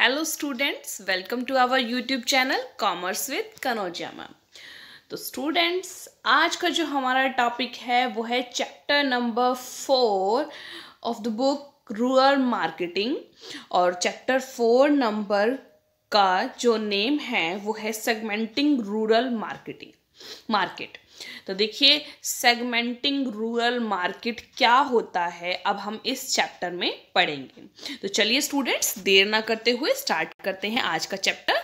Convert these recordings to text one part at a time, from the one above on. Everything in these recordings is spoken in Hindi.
Hello students welcome to our YouTube channel commerce with Kanaujia ma'am तो स्टूडेंट्स आज का जो हमारा टॉपिक है वो है chapter number four of the book rural marketing और चैप्टर फोर नंबर का जो नेम है वो है सेगमेंटिंग रूरल मार्केटिंग मार्केट तो देखिए सेगमेंटिंग रूरल मार्केट क्या होता है अब हम इस चैप्टर में पढ़ेंगे तो चलिए स्टूडेंट्स देर ना करते हुए स्टार्ट करते हैं आज का चैप्टर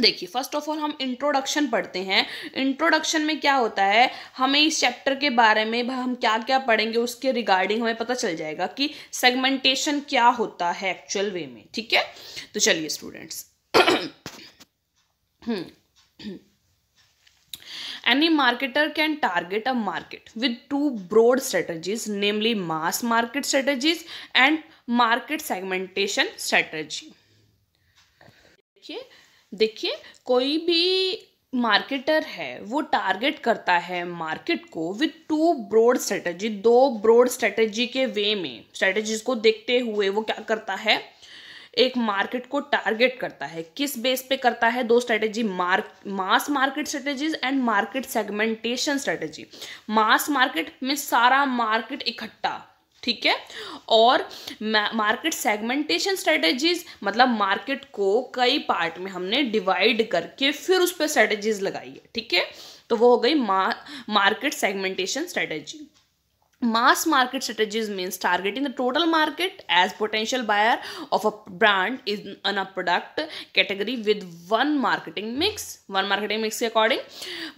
देखिए फर्स्ट ऑफ ऑल हम इंट्रोडक्शन पढ़ते हैं इंट्रोडक्शन में क्या होता है हमें इस चैप्टर के बारे में हम क्या क्या पढ़ेंगे उसके रिगार्डिंग हमें पता चल जाएगा कि सेगमेंटेशन क्या होता है एक्चुअल वे में ठीक है तो चलिए students any marketer can target a market with two broad strategies namely mass market strategies and market segmentation strategy देखिए देखिए कोई भी मार्केटर है वो टारगेट करता है मार्केट को विद टू ब्रॉड स्ट्रेटजी दो ब्रॉड स्ट्रेटजी के वे में स्ट्रेटजीज को देखते हुए वो क्या करता है एक मार्केट को टारगेट करता है किस बेस पे करता है दो strategy mark mass market strategies and market segmentation strategy mass market में सारा मार्केट इकट्ठा ठीक है और मार्केट सेगमेंटेशन स्ट्रेटेजीज मतलब मार्केट को कई पार्ट में हमने डिवाइड करके फिर उस पर स्ट्रेटेजीज लगाई है ठीक है तो वो हो गई market segmentation strategy mass market strategies means targeting the total market as potential buyer of a brand in on a product category with one marketing mix one marketing mix according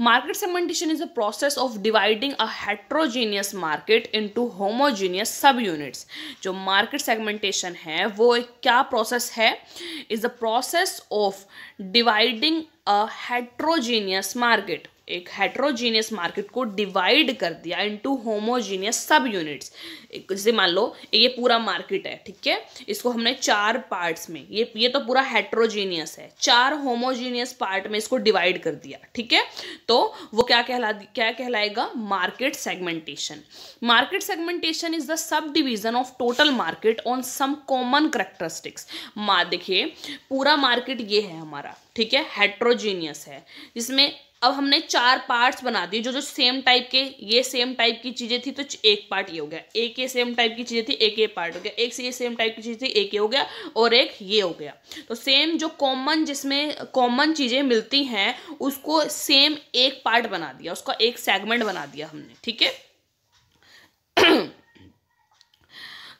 market segmentation is a process of dividing a heterogeneous market into homogeneous subunits जो market segmentation है वो एक क्या process है is the process of dividing a heterogeneous market एक हेट्रोजीनियस मार्केट को डिवाइड कर दिया इनटू होमोजीनियस सब यूनिट्स जैसे मान लो ये पूरा मार्केट है ठीक है इसको हमने चार पार्ट्स में ये ये तो पूरा हेट्रोजीनियस है चार होमोजीनियस पार्ट में इसको डिवाइड कर दिया ठीक है तो वो क्या कहला क्या कहलाएगा market segmentation market segmentation is the sub division of total market on some common characteristics मा देखिए पूरा मार्केट ये है हमारा ठीक है हेट्रोजीनियस है जिसमें अब हमने चार पार्ट्स बना दिए जो जो सेम टाइप के ये सेम टाइप की चीज़ें थी तो एक पार्ट ये हो गया एक ये सेम टाइप की चीज़ें थी एक ये पार्ट हो गया एक से ये सेम टाइप की चीज़ थी एक ये हो गया और एक ये हो गया तो सेम जो कॉमन जिसमें कॉमन चीज़ें मिलती हैं उसको सेम एक पार्ट बना दिया उसका एक सेगमेंट बना दिया हमने ठीक है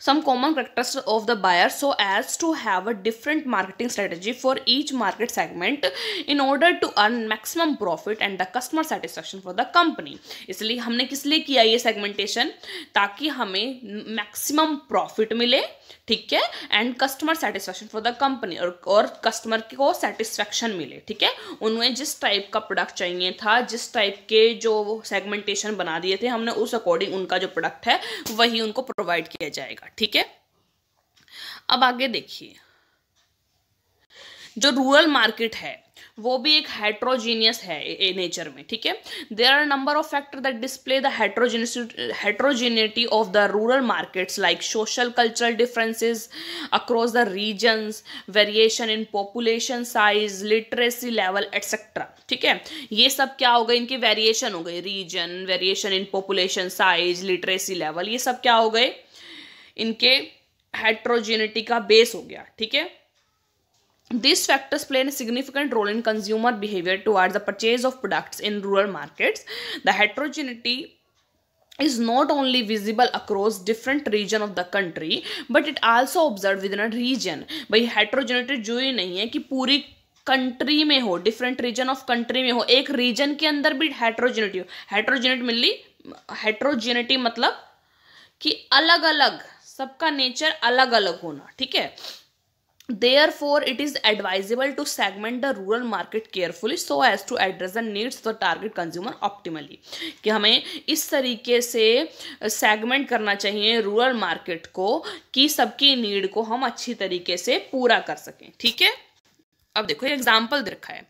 some common characteristics of the buyer so as to have a different marketing strategy for each market segment in order to earn maximum profit and the customer satisfaction for the company इसलिए हमने किस लिए किया ये सेगमेंटेशन ताकि हमें मैक्सिमम प्रॉफिट मिले ठीक है and customer satisfaction for the company और और कस्टमर को सेटिस्फेक्शन मिले ठीक है उन्हें जिस टाइप का प्रोडक्ट चाहिए था जिस टाइप के जो सेगमेंटेशन बना दिए थे हमने उस अकॉर्डिंग उनका जो प्रोडक्ट है वही उनको प्रोवाइड किया जाएगा जाएगा ठीक है अब आगे देखिए जो रूरल मार्केट है वो भी एक हेट्रोजीनियस है ए नेचर में ठीक है there are number of factor that display the of the rural markets like social cultural differences across the regions variation in population size literacy level etcetera ठीक है ये सब क्या हो गए इनकी वेरिएशन हो गई region variation in population size literacy level ये सब क्या हो गए इनके हेट्रोजेनिटी का बेस हो गया ठीक है These factors play a significant role in consumer behavior towards the purchase of products in rural markets. The heterogeneity is not only visible across different region of the country but it also observed within a region भाई heterogeneity जो ही नहीं है कि पूरी कंट्री में हो डिफरेंट रीजन ऑफ कंट्री में हो एक रीजन के अंदर भी हेट्रोजेनिटी हो हेट्रोजेनिटी मिली हेट्रोजेनिटी मतलब कि अलग अलग सबका नेचर अलग अलग होना ठीक है therefore it is advisable to segment the rural market carefully so as to address the needs the target consumer optimally कि हमें इस तरीके से सेगमेंट करना चाहिए रूरल मार्केट को कि सबकी नीड को हम अच्छी तरीके से पूरा कर सकें ठीक है अब देखो एग्जाम्पल रखा है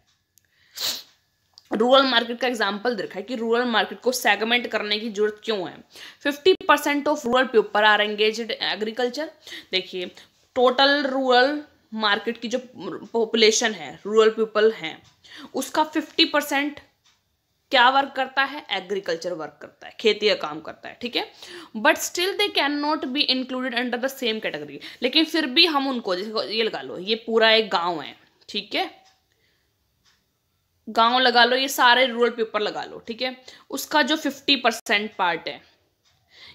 रूरल मार्केट का एग्जाम्पल देखा है कि रूरल मार्केट को सेगमेंट करने की जरूरत क्यों है fifty percent of rural people are engage agriculture देखिए टोटल रूरल मार्केट की जो पॉपुलेशन है रूरल पीपल हैं उसका फिफ्टी परसेंट क्या वर्क करता है एग्रीकल्चर वर्क करता है खेती का काम करता है ठीक है but still they can not be included under the same category लेकिन फिर भी हम उनको जैसे ये लगा लो ये पूरा एक गाँव है ठीक है गांव लगा लो ये सारे रूरल पेपर लगा लो ठीक है उसका जो फिफ्टी परसेंट पार्ट है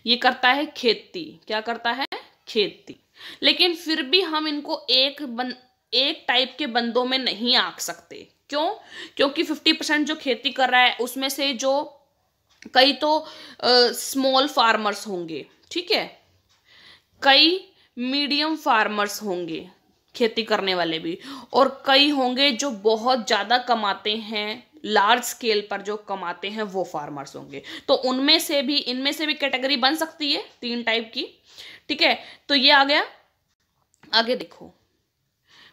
ये करता है खेती क्या करता है खेती लेकिन फिर भी हम इनको एक बन एक टाइप के बंदों में नहीं आक सकते क्यों क्योंकि फिफ्टी परसेंट जो खेती कर रहा है उसमें से जो कई तो स्मॉल फार्मर्स होंगे ठीक है कई मीडियम फार्मर्स होंगे खेती करने वाले भी और कई होंगे जो बहुत ज़्यादा कमाते हैं लार्ज स्केल पर जो कमाते हैं वो फार्मर्स होंगे तो उनमें से भी इनमें से भी कैटेगरी बन सकती है तीन टाइप की ठीक है तो ये आ गया आगे देखो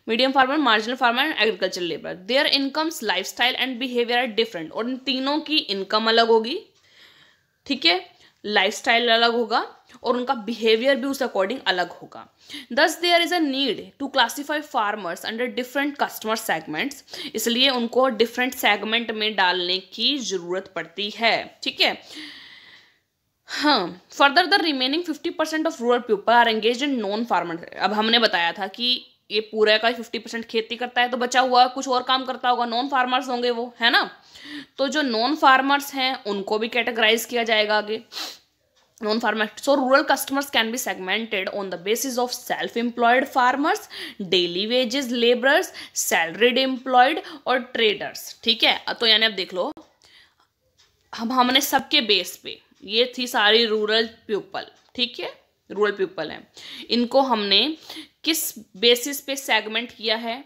medium farmer marginal farmer and agriculture labour their incomes life style and behaviour are different और इन तीनों की इनकम अलग होगी ठीक है स्टाइल अलग होगा और उनका बिहेवियर भी उस अकॉर्डिंग अलग होगा दस there is a need to classify farmers under different customer segments इसलिए उनको डिफरेंट सेगमेंट में डालने की ज़रूरत पड़ती है ठीक है हाँ further the remaining fifty percent of rural people are engage in non farmer अब हमने बताया था कि ये पूरा का फिफ्टी परसेंट खेती करता है तो बचा हुआ कुछ और काम करता होगा नॉन फार्मर्स होंगे वो है ना तो जो नॉन फार्मर्स हैं उनको भी कैटेगराइज किया जाएगा आगे non farmer so rural customers can be segmented on the basis of self employed farmers daily wages labourers salaried employed और ट्रेडर्स ठीक है तो यानी आप देख लो हम हमने सबके बेस पे ये थी सारी रूरल पीपल ठीक है रूरल पीपल हैं इनको हमने किस बेसिस पे सेगमेंट किया है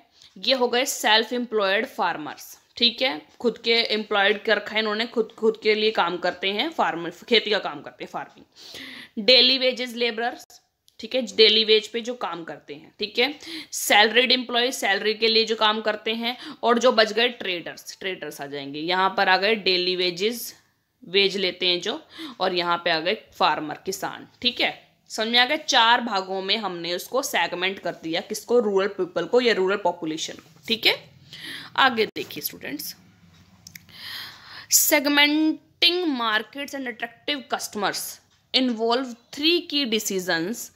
ये हो गए सेल्फ एम्प्लॉयड फार्मर्स ठीक है खुद के एम्प्लॉयड कर रखा है इन्होंने खुद खुद के लिए काम करते हैं फार्मर खेती का काम करते हैं फार्मिंग डेली वेजेस लेबरर्स ठीक है डेली वेज पे जो काम करते हैं ठीक है सैलरीड एम्प्लॉय सैलरी के लिए जो काम करते हैं और जो बच गए ट्रेडर्स ट्रेडर्स आ जाएंगे यहाँ पर आ गए डेली वेजेस वेज लेते हैं जो और यहाँ पे आ गए फार्मर किसान ठीक है समझ में आ गया चार भागों में हमने उसको सेगमेंट कर दिया किसको रूरल पीपल को या रूरल पॉपुलेशन को ठीक है आगे देखिए students segmenting markets and attractive customers involve three key decisions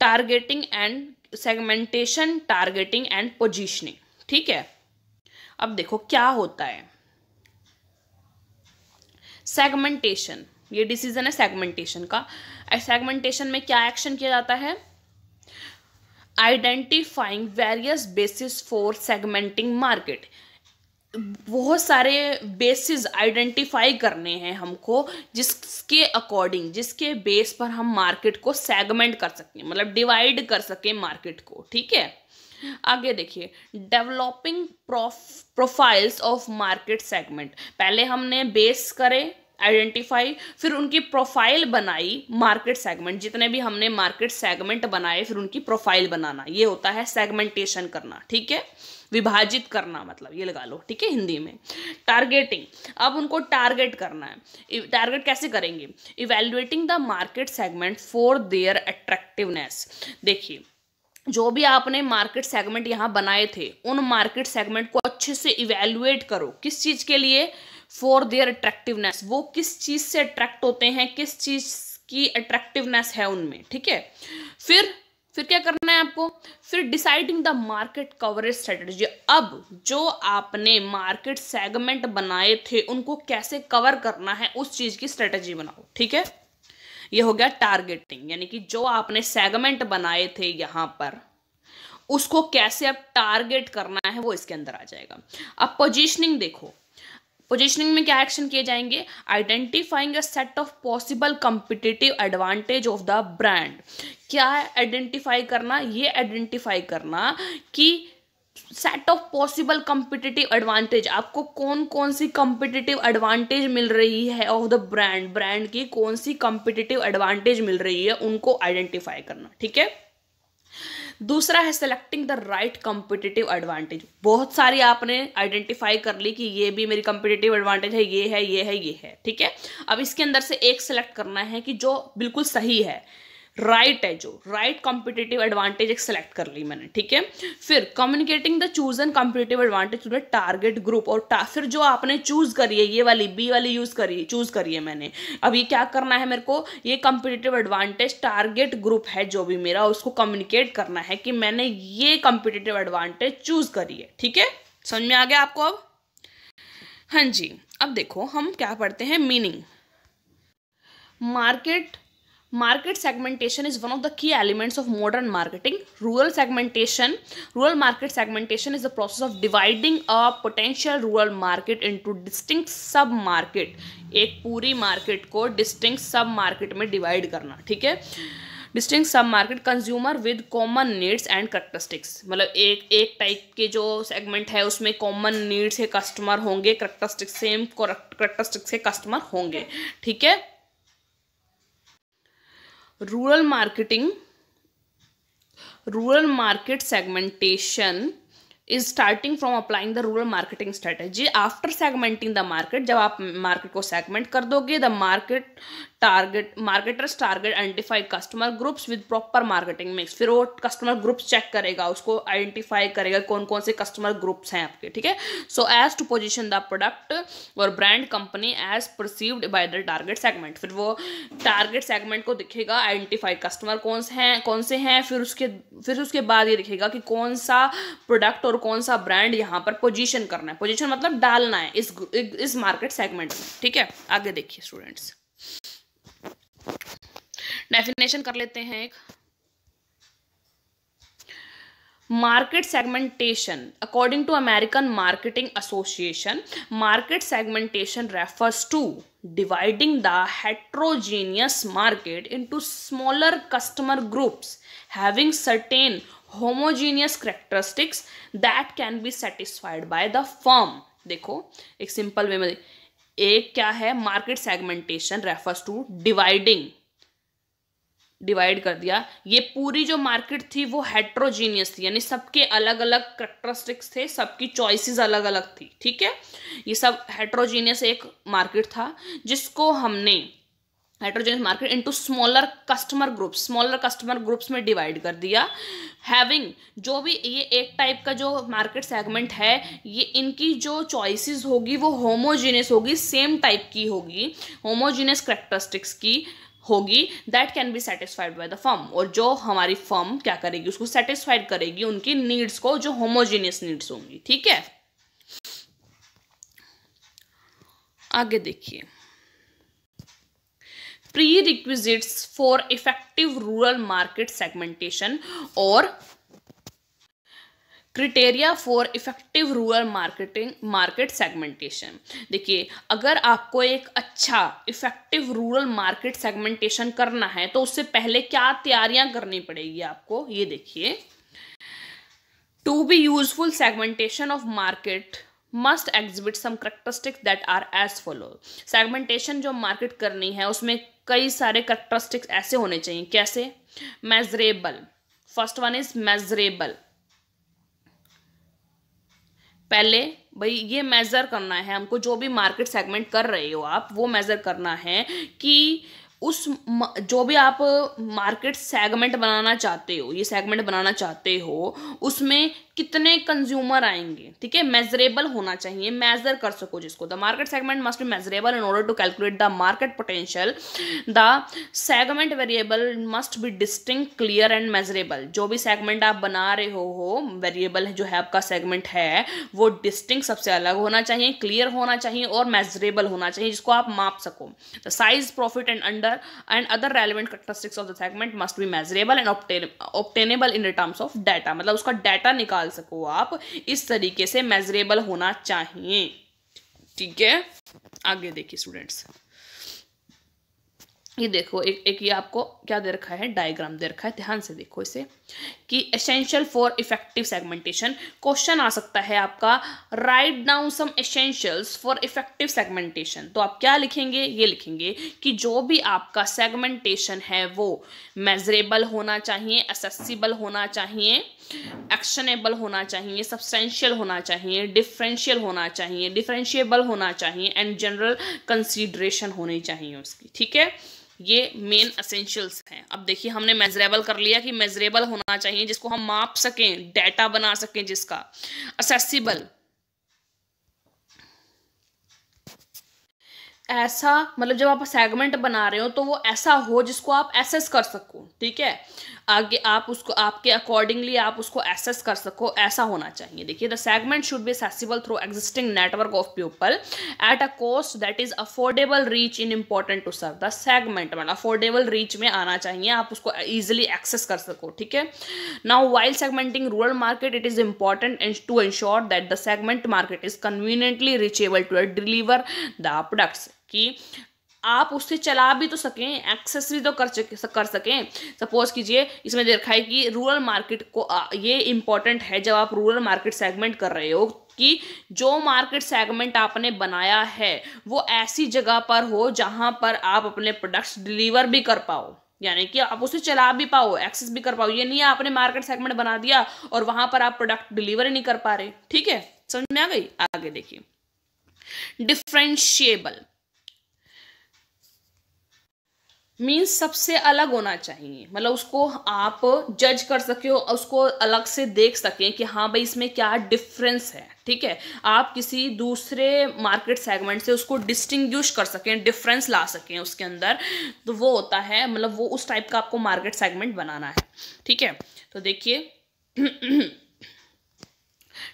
targeting and segmentation targeting and positioning ठीक है अब देखो क्या होता है सेगमेंटेशन ये डिसीजन है सेगमेंटेशन का सेगमेंटेशन में क्या एक्शन किया जाता है identifying various basis for segmenting market बहुत सारे बेसिस आइडेंटिफाई करने हैं हमको जिसके अकॉर्डिंग जिसके बेस पर हम मार्केट को सेगमेंट कर सकें मतलब डिवाइड कर सकें मार्केट को ठीक है आगे देखिए developing profiles of market segment पहले हमने बेस करे आइडेंटिफाई फिर उनकी प्रोफाइल बनाई मार्केट सेगमेंट जितने भी हमने मार्केट सेगमेंट बनाए फिर उनकी प्रोफाइल बनाना ये होता है सेगमेंटेशन करना ठीक है विभाजित करना मतलब ये लगा लो ठीक है हिंदी में टारगेटिंग अब उनको टारगेट करना है टारगेट कैसे करेंगे evaluating the market segment for their attractiveness देखिए जो भी आपने मार्केट सेगमेंट यहाँ बनाए थे उन मार्केट सेगमेंट को अच्छे से इवेल्युएट करो किस चीज़ के लिए फॉर देयर अट्रैक्टिवनेस वो किस चीज़ से अट्रैक्ट होते हैं किस चीज़ की अट्रैक्टिवनेस है उनमें ठीक है फिर फिर क्या करना है आपको फिर deciding the market coverage strategy अब जो आपने मार्केट सेगमेंट बनाए थे उनको कैसे कवर करना है उस चीज की स्ट्रेटजी बनाओ ठीक है यह हो गया टारगेटिंग यानी कि जो आपने सेगमेंट बनाए थे यहां पर उसको कैसे अब टारगेट करना है वो इसके अंदर आ जाएगा अब पोजिशनिंग देखो पोजिशनिंग में क्या एक्शन किए जाएंगे identifying a set of possible competitive advantage of the brand क्या है आइडेंटिफाई करना ये आइडेंटिफाई करना कि set of possible competitive advantage आपको कौन कौन सी कम्पिटिटिव एडवांटेज मिल रही है ऑफ द ब्रांड ब्रांड की कौन सी कम्पिटिटिव एडवांटेज मिल रही है उनको आइडेंटिफाई करना ठीक है दूसरा है selecting the right competitive advantage बहुत सारी आपने आइडेंटिफाई कर ली कि ये भी मेरी कॉम्पिटिटिव एडवांटेज है ये है ये है ये है ठीक है अब इसके अंदर से एक सेलेक्ट करना है कि जो बिल्कुल सही है राइट right है जो राइट कॉम्पिटेटिव एडवांटेज एक सेलेक्ट कर ली मैंने ठीक है फिर communicating the an competitive advantage to the target group और फिर जो आपने चूज करी है ये वाली बी वाली यूज करी चूज करी है मैंने अब ये क्या करना है मेरे को ये कॉम्पिटेटिव एडवांटेज टारगेट ग्रुप है जो भी मेरा उसको कम्युनिकेट करना है कि मैंने ये कॉम्पिटेटिव एडवांटेज चूज करी है ठीक है समझ में आ गया आपको अब हाँ जी अब देखो हम क्या पढ़ते हैं meaning market market segmentation is one of the key elements of modern marketing rural segmentation rural market segmentation is the process of dividing a potential rural market into distinct sub market एक पूरी मार्केट को डिस्टिंग सब मार्केट में डिवाइड करना ठीक है distinct sub market consumer with common needs and characteristics मतलब एक एक टाइप के जो सेगमेंट है उसमें कॉमन नीड्स के कस्टमर होंगे करेक्टरिस्टिक्स सेम करेक्टरिस्टिक्स के कस्टमर होंगे ठीक है rural marketing rural market segmentation is starting from applying the rural marketing strategy after segmenting the market जब आप मार्केट को सेगमेंट कर दोगे the market target marketers target identify customer groups with proper marketing mix फिर वो कस्टमर ग्रुप्स चेक करेगा उसको आइडेंटिफाई करेगा कौन कौन से कस्टमर ग्रुप्स हैं आपके ठीक है so as to position the product और brand company as perceived by the target segment फिर वो टारगेट सेगमेंट को दिखेगा आइडेंटिफाई कस्टमर कौन से हैं कौन से हैं फिर उसके फिर उसके बाद ये दिखेगा कि कौन सा प्रोडक्ट और कौन सा ब्रांड यहाँ पर पोजिशन करना है पोजिशन मतलब डालना है इस इस मार्केट सेगमेंट में ठीक है आगे देखिए स्टूडेंट्स डेफिनेशन कर लेते हैं एक market segmentation according to American Marketing Association market segmentation refers to dividing the heterogeneous market into smaller customer groups having certain homogeneous characteristics that can be satisfied by the firm देखो एक सिंपल वे में एक क्या है market segmentation refers to dividing divide कर दिया ये पूरी जो मार्केट थी वो हेट्रोजीनियस थी यानी सबके अलग अलग करेक्टरिस्टिक्स थे सबकी चॉइसेस अलग अलग थी ठीक है ये सब हेट्रोजीनियस एक मार्केट था जिसको हमने heterogeneous market into smaller customer groups smaller customer groups में डिवाइड कर दिया हैविंग जो भी ये एक टाइप का जो मार्केट सेगमेंट है ये इनकी जो चॉइसेस होगी वो होमोजीनियस होगी सेम टाइप की होगी होमोजीनियस करेक्टरिस्टिक्स की होगी that can be satisfied by the firm और जो हमारी फर्म क्या करेगी उसको सेटिस्फाइड करेगी उनकी नीड्स को जो होमोजीनियस नीड्स होंगी ठीक है आगे देखिए prerequisites for effective rural market segmentation or criteria for effective rural marketing market segmentation देखिए अगर आपको एक अच्छा इफेक्टिव रूरल मार्केट सेगमेंटेशन करना है तो उससे पहले क्या तैयारियां करनी पड़ेगी आपको ये देखिए to be useful segmentation of market must exhibit some characteristics that are as follow segmentation जो मार्केट करनी है उसमें कई सारे करेक्टरिस्टिक्स ऐसे होने चाहिए कैसे measurable first one is measurable पहले भाई ये मेज़र करना है हमको जो भी मार्केट सेगमेंट कर रहे हो आप वो मेज़र करना है कि उस जो भी आप मार्केट सेगमेंट बनाना चाहते हो ये सेगमेंट बनाना चाहते हो उसमें कितने कंज्यूमर आएंगे ठीक है मेजरेबल होना चाहिए मेजर कर सको जिसको the market segment must be measurable in order to calculate the market potential the segment variable must be distinct clear and measurable जो भी सेगमेंट आप बना रहे हो हो वेरिएबल जो है आपका सेगमेंट है वो डिस्टिंग सबसे अलग होना चाहिए क्लियर होना चाहिए और मेजरेबल होना चाहिए जिसको आप माप सको the size profit and under other and other relevant characteristics of the segment must be measurable and obtain, obtainable in the terms of data मतलब उसका data निकाल सको आप इस तरीके से measurable होना चाहिए ठीक है आगे देखिए स्टूडेंट्स ये देखो एक एक ये आपको क्या दे रखा है डायग्राम दे रखा है ध्यान से देखो इसे कि essential for effective segmentation question आ सकता है आपका write down some essentials for effective segmentation तो आप क्या लिखेंगे ये लिखेंगे कि जो भी आपका सेगमेंटेशन है वो मेजरेबल होना चाहिए असेसिबल होना चाहिए एक्शनेबल होना चाहिए सब्सटेंशियल होना चाहिए डिफरेंशियल होना चाहिए डिफरेंशियबल होना चाहिए एंड जनरल कंसिडरेशन होनी चाहिए उसकी ठीक है ये मेन असेंशियल्स हैं अब देखिए हमने मेजरेबल कर लिया कि मेजरेबल होना चाहिए जिसको हम माप सकें डेटा बना सकें जिसका असेसिबल ऐसा मतलब जब आप सेगमेंट बना रहे हो तो वो ऐसा हो जिसको आप एसेस कर सको ठीक है आगे आप उसको आपके अकॉर्डिंगली आप उसको एसेस कर सको ऐसा होना चाहिए देखिए the segment should be accessible through existing network of people at a cost that is affordable reach in important to serve the segment मतलब अफोर्डेबल रीच में आना चाहिए आप उसको ईजिली एक्सेस कर सको ठीक है now while segmenting rural market it is important to ensure that the segment market is conveniently reachable to deliver the products कि आप उससे चला भी तो सकें एक्सेस भी तो कर कर सकें सपोज कीजिए इसमें देखा है कि रूरल मार्केट को ये इंपॉर्टेंट है जब आप रूरल मार्केट सेगमेंट कर रहे हो कि जो मार्केट सेगमेंट आपने बनाया है वो ऐसी जगह पर हो जहां पर आप अपने प्रोडक्ट्स डिलीवर भी कर पाओ यानी कि आप उसे चला भी पाओ एक्सेस भी कर पाओ ये नहीं है आपने मार्केट सेगमेंट बना दिया और वहां पर आप प्रोडक्ट डिलीवर ही नहीं कर पा रहे ठीक है समझ में आ गई आगे देखिए डिफ्रेंशिएबल मीन्स सबसे अलग होना चाहिए मतलब उसको आप जज कर सके हो उसको अलग से देख सकें कि हाँ भाई इसमें क्या डिफरेंस है ठीक है आप किसी दूसरे मार्केट सेगमेंट से उसको डिस्टिंग्विश कर सकें डिफरेंस ला सकें उसके अंदर तो वो होता है मतलब वो उस टाइप का आपको मार्केट सेगमेंट बनाना है ठीक है तो देखिए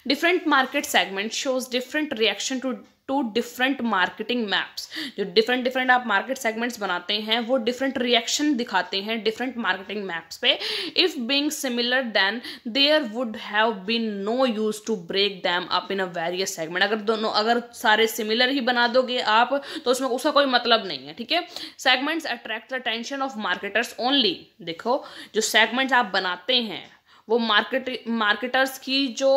different market segment shows different reaction to to different marketing maps जो डिफरेंट डिफरेंट आप मार्केट सेगमेंट्स बनाते हैं वो डिफरेंट रिएक्शन दिखाते हैं डिफरेंट मार्केटिंग मैप्स पे if being similar then there would have been no use to break them up in a various segment अगर दोनों अगर सारे सिमिलर ही बना दोगे आप तो उसमें उसका कोई मतलब नहीं है ठीक है segments attract the attention of marketers only देखो जो सेगमेंट्स आप बनाते हैं वो मार्केट मार्केटर्स की जो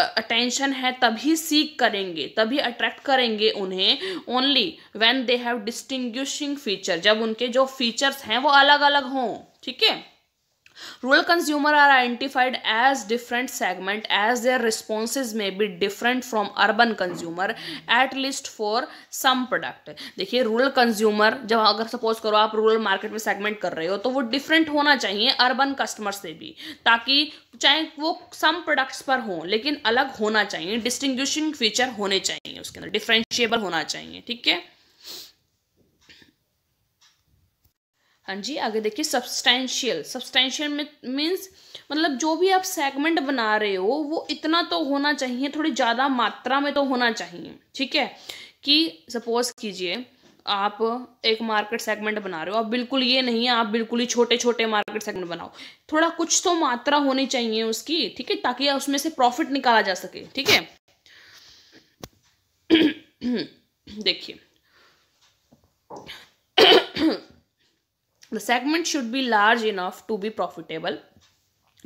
अटेंशन है तभी सीख करेंगे तभी अट्रैक्ट करेंगे उन्हें only when they have distinguishing feature जब उनके जो फीचर्स हैं वो अलग अलग हों ठीक है rural consumer are identified as different segment as their responses may be different from urban consumer at least for some product देखिए rural consumer जब अगर सपोज करो आप रूरल मार्केट में सेगमेंट कर रहे हो तो वो डिफरेंट होना चाहिए अर्बन कस्टमर से भी ताकि चाहे वो सम प्रोडक्ट्स पर हों लेकिन अलग होना चाहिए डिस्टिंग्विशिंग फीचर होने चाहिए उसके अंदर डिफ्रेंशिएबल होना चाहिए ठीक है हाँ जी आगे देखिए सब्सटैंशियल सब्सटैंशियल मीन्स मतलब जो भी आप सेगमेंट बना रहे हो वो इतना तो होना चाहिए थोड़ी ज़्यादा मात्रा में तो होना चाहिए ठीक है कि सपोज कीजिए आप एक मार्केट सेगमेंट बना रहे हो आप बिल्कुल ये नहीं है आप बिल्कुल ही छोटे छोटे मार्केट सेगमेंट बनाओ थोड़ा कुछ तो मात्रा होनी चाहिए उसकी ठीक है ताकि उसमें से प्रॉफिट निकाला जा सके ठीक है देखिए the segment should be large enough to be profitable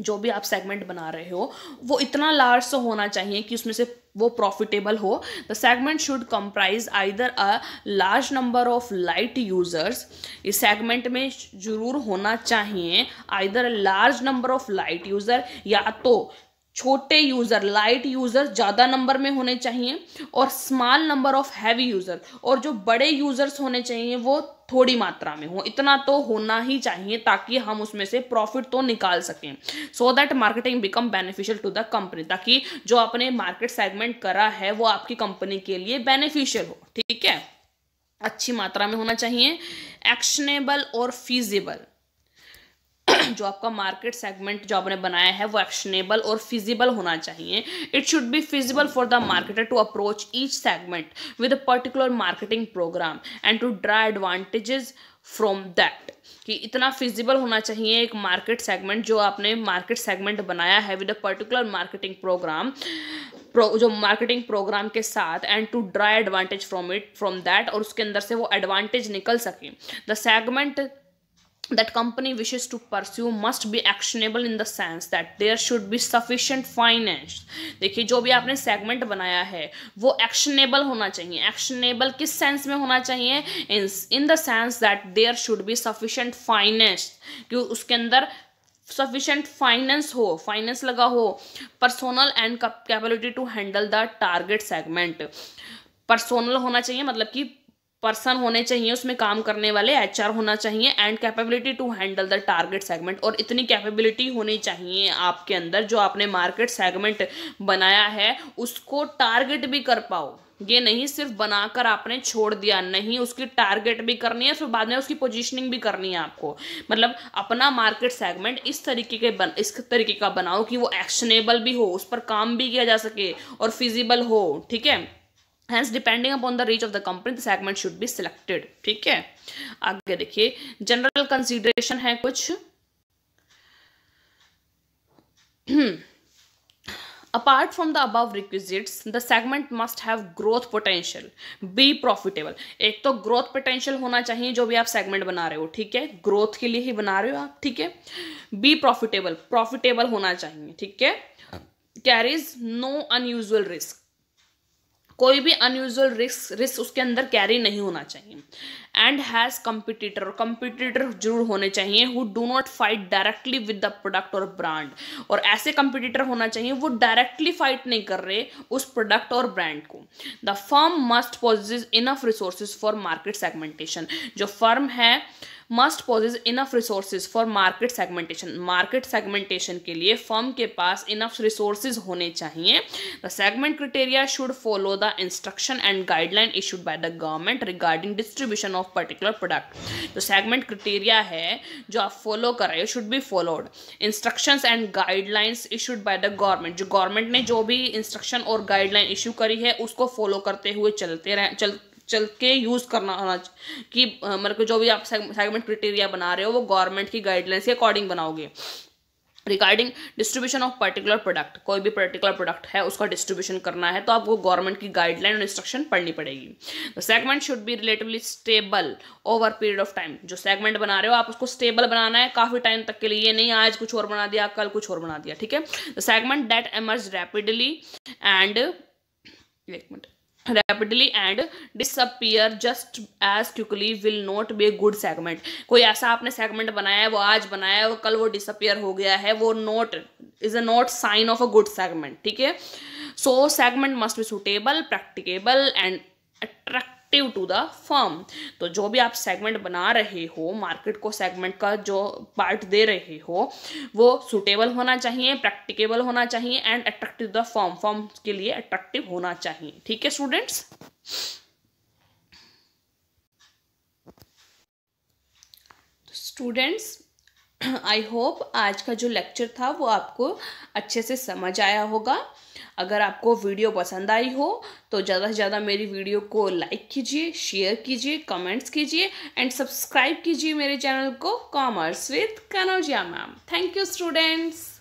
जो भी आप सेगमेंट बना रहे हो वो इतना लार्ज से तो होना चाहिए कि उसमें से वो प्रॉफिटेबल हो the segment should comprise either a large number of light users इस सेगमेंट में जरूर होना चाहिए either large number of light user या तो छोटे यूज़र लाइट यूज़र ज़्यादा नंबर में होने चाहिए और small number of heavy user और जो बड़े यूज़र्स होने चाहिए वो थोड़ी मात्रा में हो इतना तो होना ही चाहिए ताकि हम उसमें से प्रॉफिट तो निकाल सकें so that marketing become beneficial to the company ताकि जो आपने मार्केट सेगमेंट करा है वो आपकी कंपनी के लिए बेनिफिशियल हो ठीक है अच्छी मात्रा में होना चाहिए एक्शनेबल और फीजिबल जो आपका मार्केट सेगमेंट जो आपने बनाया है वो एक्शनेबल और फिजिबल होना चाहिए it should be feasible for the marketer to approach each segment with a particular marketing program and to draw advantages from that कि इतना फिजिबल होना चाहिए एक मार्केट सेगमेंट जो आपने मार्केट सेगमेंट बनाया है with a particular marketing program pro, जो मार्केटिंग प्रोग्राम के साथ and to draw advantage from it from that और उसके अंदर से वो एडवांटेज निकल सके the segment that company wishes to pursue must be actionable in the sense that there should be sufficient finance देखिए जो भी आपने सेगमेंट बनाया है वो एक्शनेबल होना चाहिए एक्शनेबल किस सेंस में होना चाहिए in in the sense that there should be sufficient finance कि उसके अंदर सफिशेंट फाइनेंस हो फाइनेंस लगा हो personal and capability to handle the target segment personal होना चाहिए मतलब कि पर्सन होने चाहिए उसमें काम करने वाले एच होना चाहिए and capability to handle the target segment और इतनी कैपेबिलिटी होनी चाहिए आपके अंदर जो आपने मार्केट सेगमेंट बनाया है उसको टारगेट भी कर पाओ ये नहीं सिर्फ बनाकर आपने छोड़ दिया नहीं उसकी टारगेट भी करनी है फिर बाद में उसकी पोजीशनिंग भी करनी है आपको मतलब अपना मार्केट सेगमेंट इस तरीके के बन इस तरीके का बनाओ कि वो एक्शनेबल भी हो उस पर काम भी किया जा सके और फिजिबल हो ठीक है hence depending upon the reach of the company the segment should be selected ठीक है आगे देखिए जनरल कंसिडरेशन है कुछ apart from the above requisites the segment must have growth potential be profitable एक तो ग्रोथ पोटेंशियल होना चाहिए जो भी आप सेगमेंट बना रहे हो ठीक है ग्रोथ के लिए ही बना रहे हो आप ठीक है बी प्रॉफिटेबल प्रॉफिटेबल होना चाहिए ठीक है कैरीज नो अनयूजल रिस्क कोई भी अनयूजल रिस्क रिस्क उसके अंदर कैरी नहीं होना चाहिए एंड हैज़ कम्पिटिटर कम्पिटिटर जरूर होने चाहिए who do not fight directly with the product और ब्रांड और ऐसे कम्पिटिटर होना चाहिए वो डायरेक्टली फाइट नहीं कर रहे उस प्रोडक्ट और ब्रांड को the firm must possess enough resources for market segmentation जो फर्म है must possess enough resources for market segmentation market segmentation के लिए फर्म के पास इनफ रिसोर्सेज होने चाहिए the segment criteria should follow the instruction and guideline issued by the government regarding distribution of particular product जो सेगमेंट क्रिटेरिया है जो आप फॉलो कर रहे हो should be followed instructions and guidelines issued by the government जो गवर्नमेंट ने जो भी इंस्ट्रक्शन और गाइडलाइन इशू करी है उसको फॉलो करते हुए चलते रह चल चल के यूज़ करना होना कि मतलब जो भी आप सेगमेंट क्रिटेरिया बना रहे हो वो गवर्नमेंट की गाइडलाइंस के अकॉर्डिंग बनाओगे regarding distribution of particular product कोई भी पर्टिकुलर प्रोडक्ट है उसका डिस्ट्रीब्यूशन करना है तो आपको गवर्नमेंट की गाइडलाइन और इंस्ट्रक्शन पढ़नी पड़ेगी तो segment should be relatively stable over period of time जो सेगमेंट बना रहे हो आप उसको स्टेबल बनाना है काफ़ी टाइम तक के लिए नहीं आज कुछ और बना दिया कल कुछ और बना दिया ठीक है segment that emerge rapidly and एक मिनट rapidly and disappear just as quickly will not be a good segment कोई ऐसा आपने सेगमेंट बनाया है वो आज बनाया है वो कल वो डिसअपियर हो गया है वो not is a not sign of a good segment ठीक है so segment must be suitable practicable and attract respective to the firm तो जो भी आप सेगमेंट बना रहे हो मार्केट को सेगमेंट का जो पार्ट दे रहे हो वो सुटेबल होना चाहिए प्रैक्टिकेबल होना चाहिए and attractive the form form के लिए अट्रैक्टिव होना चाहिए ठीक है स्टूडेंट्स स्टूडेंट्स आई होप आज का जो लेक्चर था वो आपको अच्छे से समझ आया होगा अगर आपको वीडियो पसंद आई हो तो ज़्यादा से ज़्यादा मेरी वीडियो को लाइक कीजिए शेयर कीजिए कमेंट्स कीजिए एंड सब्सक्राइब कीजिए मेरे चैनल को commerce with Kanaujia ma'am thank you students